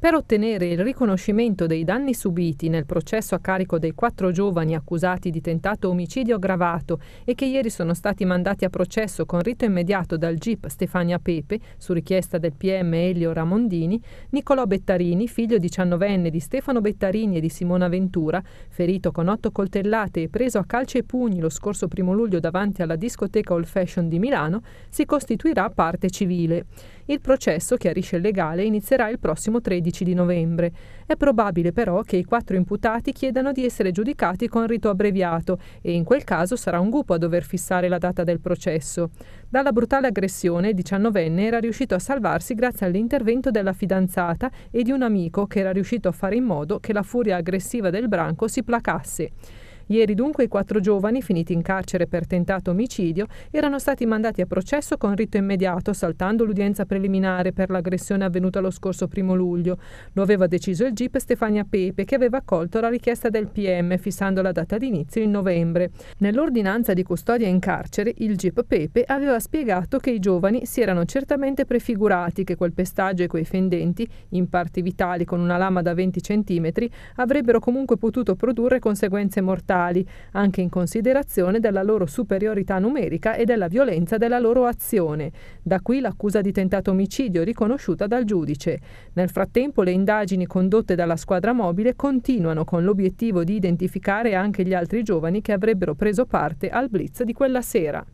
Per ottenere il riconoscimento dei danni subiti nel processo a carico dei quattro giovani accusati di tentato omicidio aggravato e che ieri sono stati mandati a processo con rito immediato dal GIP Stefania Pepe su richiesta del PM Elio Ramondini, Nicolò Bettarini, figlio diciannovenne di Stefano Bettarini e di Simona Ventura, ferito con otto coltellate e preso a calci e pugni lo scorso primo luglio davanti alla discoteca Old Fashion di Milano, si costituirà parte civile. Il processo, chiarisce il legale, inizierà il prossimo 13 11 di novembre. È probabile però che i quattro imputati chiedano di essere giudicati con rito abbreviato e in quel caso sarà un gupo a dover fissare la data del processo. Dalla brutale aggressione il diciannovenne era riuscito a salvarsi grazie all'intervento della fidanzata e di un amico che era riuscito a fare in modo che la furia aggressiva del branco si placasse. Ieri dunque i quattro giovani, finiti in carcere per tentato omicidio, erano stati mandati a processo con rito immediato, saltando l'udienza preliminare per l'aggressione avvenuta lo scorso primo luglio. Lo aveva deciso il GIP Stefania Pepe, che aveva accolto la richiesta del PM, fissando la data d'inizio in novembre. Nell'ordinanza di custodia in carcere, il GIP Pepe aveva spiegato che i giovani si erano certamente prefigurati che quel pestaggio e quei fendenti, in parti vitali con una lama da 20 cm, avrebbero comunque potuto produrre conseguenze mortali mortali, anche in considerazione della loro superiorità numerica e della violenza della loro azione. Da qui l'accusa di tentato omicidio riconosciuta dal giudice. Nel frattempo le indagini condotte dalla squadra mobile continuano con l'obiettivo di identificare anche gli altri giovani che avrebbero preso parte al blitz di quella sera.